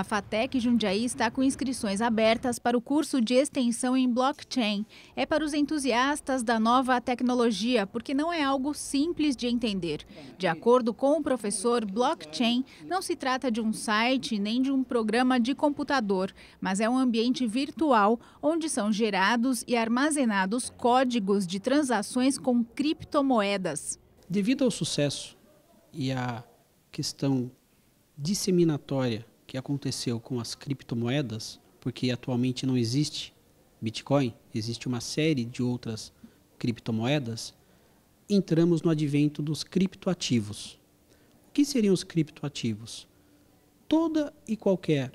A FATEC Jundiaí está com inscrições abertas para o curso de extensão em blockchain. É para os entusiastas da nova tecnologia, porque não é algo simples de entender. De acordo com o professor, blockchain não se trata de um site nem de um programa de computador, mas é um ambiente virtual onde são gerados e armazenados códigos de transações com criptomoedas. Devido ao sucesso e à questão disseminatória que aconteceu com as criptomoedas, porque atualmente não existe Bitcoin, existe uma série de outras criptomoedas, entramos no advento dos criptoativos. O que seriam os criptoativos? Toda e qualquer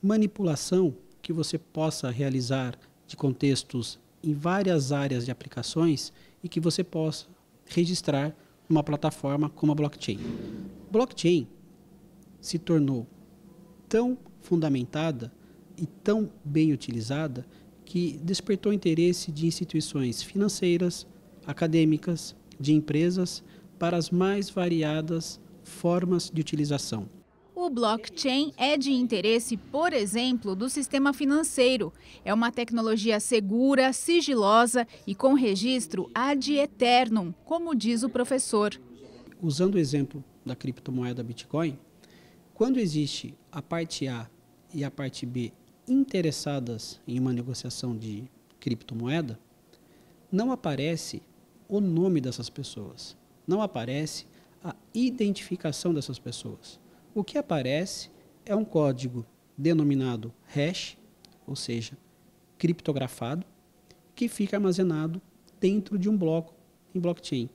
manipulação que você possa realizar de contextos em várias áreas de aplicações e que você possa registrar numa plataforma como a blockchain. Blockchain se tornou tão fundamentada e tão bem utilizada que despertou interesse de instituições financeiras, acadêmicas, de empresas para as mais variadas formas de utilização. O blockchain é de interesse, por exemplo, do sistema financeiro. É uma tecnologia segura, sigilosa e com registro ad eternum, como diz o professor. Usando o exemplo da criptomoeda Bitcoin, quando existe a parte A e a parte B interessadas em uma negociação de criptomoeda, não aparece o nome dessas pessoas, não aparece a identificação dessas pessoas. O que aparece é um código denominado hash, ou seja, criptografado, que fica armazenado dentro de um bloco em blockchain.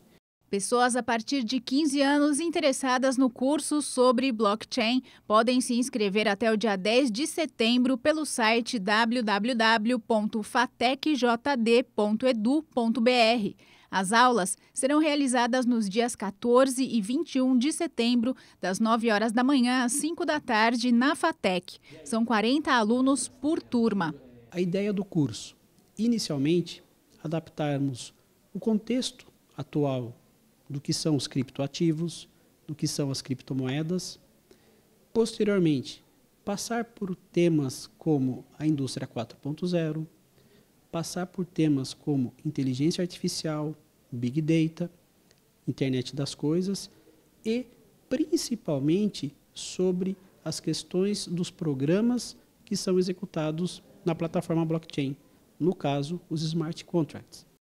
Pessoas a partir de 15 anos interessadas no curso sobre blockchain podem se inscrever até o dia 10 de setembro pelo site www.fatecjd.edu.br. As aulas serão realizadas nos dias 14 e 21 de setembro, das 9 horas da manhã às 5 da tarde, na FATEC. São 40 alunos por turma. A ideia do curso, inicialmente, adaptarmos o contexto atual do que são os criptoativos, do que são as criptomoedas. Posteriormente, passar por temas como a indústria 4.0, passar por temas como inteligência artificial, big data, internet das coisas e principalmente sobre as questões dos programas que são executados na plataforma blockchain, no caso, os smart contracts.